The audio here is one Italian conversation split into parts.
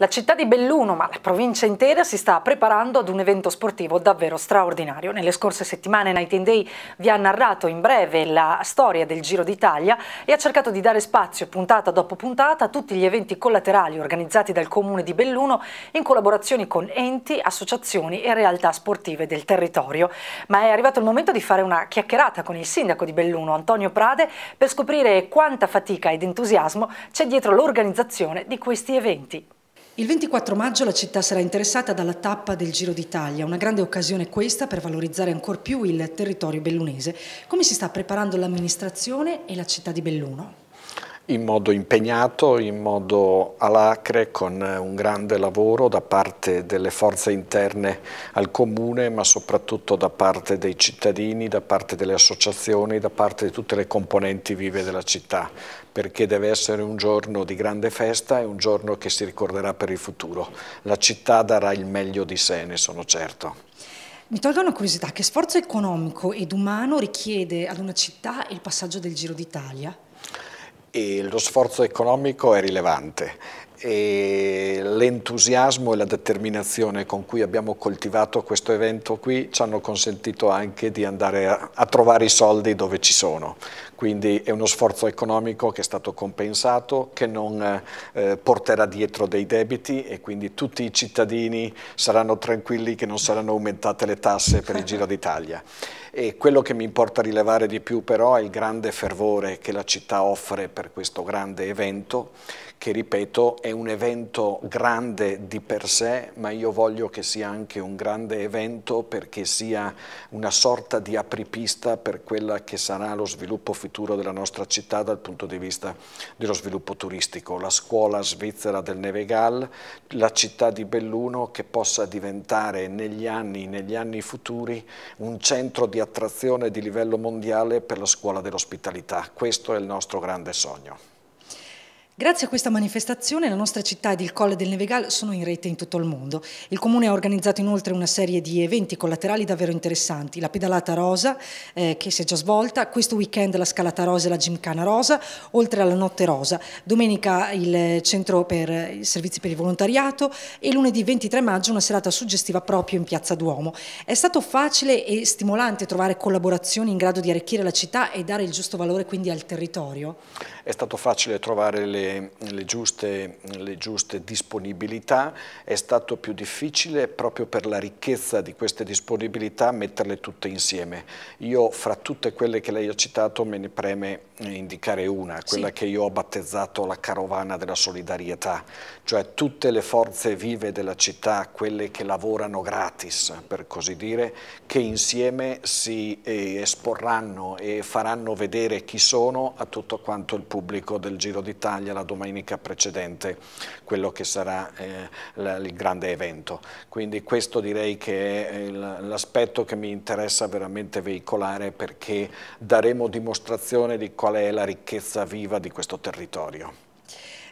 La città di Belluno, ma la provincia intera, si sta preparando ad un evento sportivo davvero straordinario. Nelle scorse settimane Night and Day vi ha narrato in breve la storia del Giro d'Italia e ha cercato di dare spazio puntata dopo puntata a tutti gli eventi collaterali organizzati dal comune di Belluno in collaborazione con enti, associazioni e realtà sportive del territorio. Ma è arrivato il momento di fare una chiacchierata con il sindaco di Belluno, Antonio Prade, per scoprire quanta fatica ed entusiasmo c'è dietro l'organizzazione di questi eventi. Il 24 maggio la città sarà interessata dalla tappa del Giro d'Italia, una grande occasione questa per valorizzare ancora più il territorio bellunese. Come si sta preparando l'amministrazione e la città di Belluno? in modo impegnato, in modo alacre, con un grande lavoro da parte delle forze interne al Comune, ma soprattutto da parte dei cittadini, da parte delle associazioni, da parte di tutte le componenti vive della città, perché deve essere un giorno di grande festa e un giorno che si ricorderà per il futuro. La città darà il meglio di sé, ne sono certo. Mi tolgo una curiosità, che sforzo economico ed umano richiede ad una città il passaggio del Giro d'Italia? e lo sforzo economico è rilevante e l'entusiasmo e la determinazione con cui abbiamo coltivato questo evento qui ci hanno consentito anche di andare a, a, trovare i soldi dove ci sono, quindi è uno sforzo economico che è stato compensato, che non eh, porterà dietro dei debiti e quindi tutti i cittadini saranno tranquilli che non saranno aumentate le tasse per il Giro d'Italia. E quello che mi importa rilevare di più però è il grande fervore che la città offre per questo grande evento che ripeto è un evento grande di per sé, ma io voglio che sia anche un grande evento perché sia una sorta di apripista per quella che sarà lo sviluppo futuro della nostra città dal punto di vista dello sviluppo turistico. La scuola svizzera del Nevegal, la città di Belluno che possa diventare negli anni, negli anni futuri un centro di attrazione di livello mondiale per la scuola dell'ospitalità. Questo è il nostro grande sogno. Grazie a questa manifestazione la nostra città ed il Colle del Nevegal sono in rete in tutto il mondo. Il Comune ha organizzato inoltre una serie di eventi collaterali davvero interessanti. La pedalata rosa eh, che si è già svolta, questo weekend la scalata rosa e la gimcana rosa, oltre alla notte rosa. Domenica il centro per i servizi per il volontariato e lunedì 23 maggio una serata suggestiva proprio in Piazza Duomo. È stato facile e stimolante trovare collaborazioni in grado di arricchire la città e dare il giusto valore quindi al territorio? È stato facile trovare le le, giuste, le giuste disponibilità, è stato più difficile proprio per la ricchezza di queste disponibilità metterle tutte insieme. Io fra tutte quelle che lei ha citato me ne preme eh, indicare una, quella sì. che io ho battezzato la carovana della solidarietà, cioè tutte le forze vive della città, quelle che lavorano gratis, per così dire, che insieme si eh, esporranno e faranno vedere chi sono a tutto quanto il pubblico del Giro d'Italia, della domenica precedente, quello che sarà eh, il grande evento. Quindi questo direi che è eh, l'aspetto che mi interessa veramente veicolare perché daremo dimostrazione di qual è la ricchezza viva di questo territorio.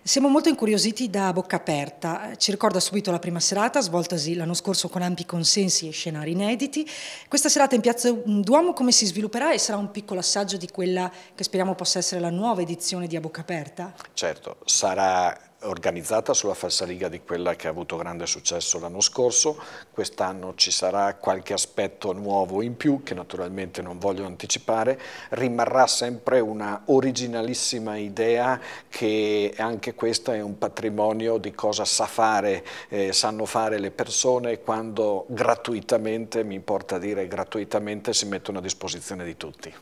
Siamo molto incuriositi da bocca aperta, ci ricorda subito la prima serata svoltasi l'anno scorso con ampi consensi e scenari inediti. Questa serata in Piazza Duomo come si svilupperà e sarà un piccolo assaggio di quella che speriamo possa essere la nuova edizione di A Bocca Aperta? Certo, sarà organizzata sulla falsariga di quella che ha avuto grande successo l'anno scorso, quest'anno ci sarà qualche aspetto nuovo in più che naturalmente non voglio anticipare, rimarrà sempre una originalissima idea che anche questo è un patrimonio di cosa sa fare, eh, sanno fare le persone quando gratuitamente, mi importa dire gratuitamente, si mettono a disposizione di tutti.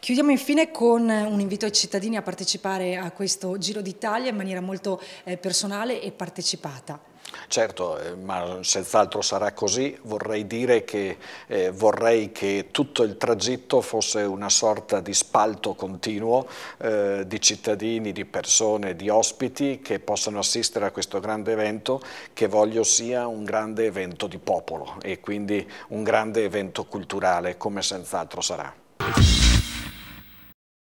Chiudiamo infine con eh, un invito ai cittadini a partecipare a questo Giro d'Italia in maniera molto eh, personale e partecipata. Certo, eh, ma senz'altro sarà così. Vorrei dire che eh, vorrei che tutto il tragitto fosse una sorta di spalto continuo eh, di cittadini, di persone, di ospiti che possano assistere a questo grande evento che voglio sia un grande evento di popolo e quindi un grande evento culturale come senz'altro sarà.